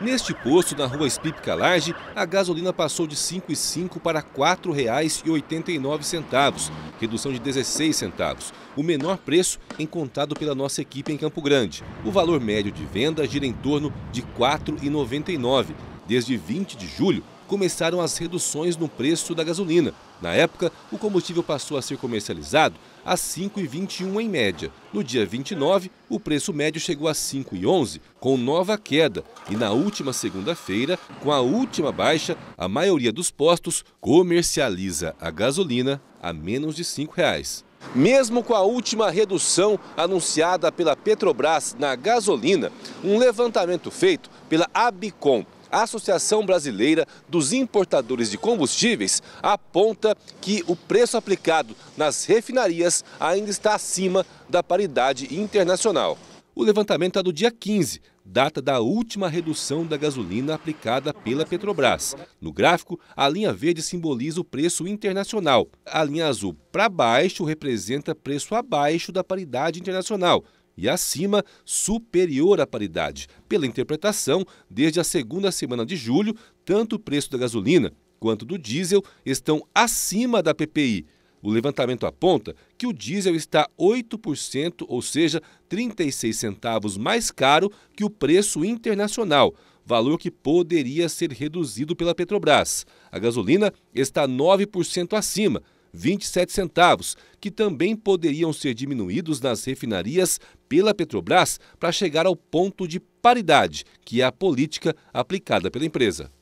Neste posto, na rua Espip Calage, a gasolina passou de R$ 5,05 para R$ 4,89, redução de 16 centavos, o menor preço encontrado pela nossa equipe em Campo Grande. O valor médio de venda gira em torno de R$ 4,99 desde 20 de julho, começaram as reduções no preço da gasolina. Na época, o combustível passou a ser comercializado a 5,21 em média. No dia 29, o preço médio chegou a 5,11, com nova queda. E na última segunda-feira, com a última baixa, a maioria dos postos comercializa a gasolina a menos de R$ 5,00. Reais. Mesmo com a última redução anunciada pela Petrobras na gasolina, um levantamento feito pela Abicom a Associação Brasileira dos Importadores de Combustíveis aponta que o preço aplicado nas refinarias ainda está acima da paridade internacional. O levantamento é do dia 15, data da última redução da gasolina aplicada pela Petrobras. No gráfico, a linha verde simboliza o preço internacional. A linha azul para baixo representa preço abaixo da paridade internacional e acima superior à paridade. Pela interpretação, desde a segunda semana de julho, tanto o preço da gasolina quanto do diesel estão acima da PPI. O levantamento aponta que o diesel está 8%, ou seja, 36 centavos mais caro que o preço internacional, valor que poderia ser reduzido pela Petrobras. A gasolina está 9% acima, 27 centavos, que também poderiam ser diminuídos nas refinarias pela Petrobras para chegar ao ponto de paridade, que é a política aplicada pela empresa.